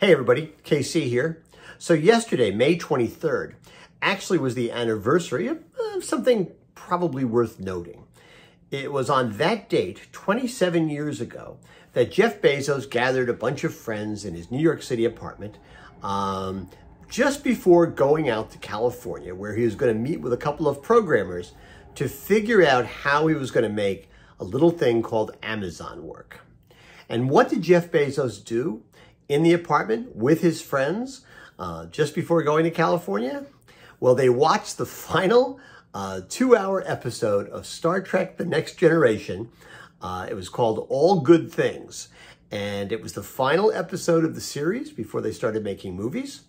Hey everybody, KC here. So yesterday, May 23rd, actually was the anniversary of something probably worth noting. It was on that date, 27 years ago, that Jeff Bezos gathered a bunch of friends in his New York City apartment um, just before going out to California, where he was going to meet with a couple of programmers to figure out how he was going to make a little thing called Amazon work. And what did Jeff Bezos do? in the apartment with his friends uh, just before going to California? Well, they watched the final uh, two-hour episode of Star Trek The Next Generation. Uh, it was called All Good Things, and it was the final episode of the series before they started making movies.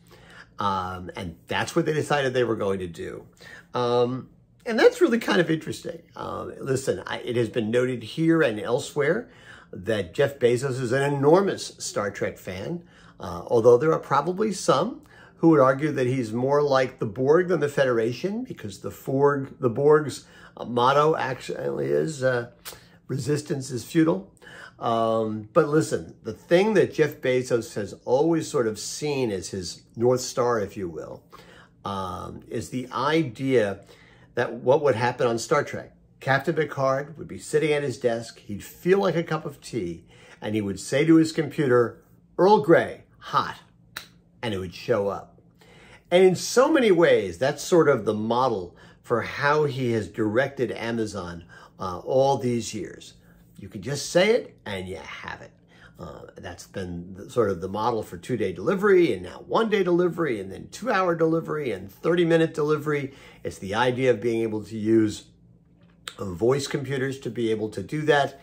Um, and that's what they decided they were going to do. Um, and that's really kind of interesting. Um, listen, I, it has been noted here and elsewhere that Jeff Bezos is an enormous Star Trek fan, uh, although there are probably some who would argue that he's more like the Borg than the Federation because the, Forg, the Borg's motto actually is uh, resistance is futile. Um, but listen, the thing that Jeff Bezos has always sort of seen as his North Star, if you will, um, is the idea that what would happen on Star Trek. Captain Picard would be sitting at his desk, he'd feel like a cup of tea, and he would say to his computer, Earl Grey, hot, and it would show up. And in so many ways, that's sort of the model for how he has directed Amazon uh, all these years. You can just say it and you have it. Uh, that's been the, sort of the model for two-day delivery and now one-day delivery and then two-hour delivery and 30-minute delivery. It's the idea of being able to use voice computers to be able to do that.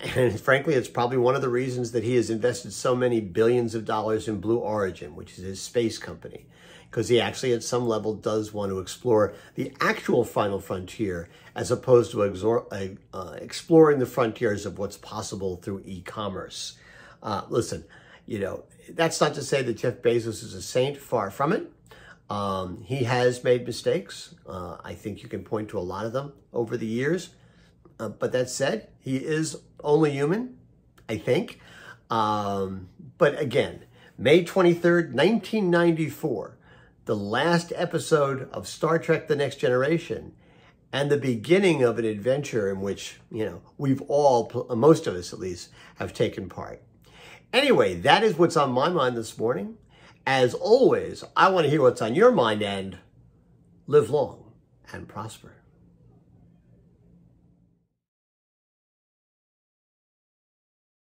And frankly, it's probably one of the reasons that he has invested so many billions of dollars in Blue Origin, which is his space company, because he actually at some level does want to explore the actual final frontier as opposed to uh, uh, exploring the frontiers of what's possible through e-commerce. Uh, listen, you know, that's not to say that Jeff Bezos is a saint, far from it. Um, he has made mistakes. Uh, I think you can point to a lot of them over the years. Uh, but that said, he is only human, I think. Um, but again, May 23rd, 1994, the last episode of Star Trek The Next Generation and the beginning of an adventure in which, you know, we've all, most of us at least, have taken part. Anyway, that is what's on my mind this morning. As always, I want to hear what's on your mind and live long and prosper.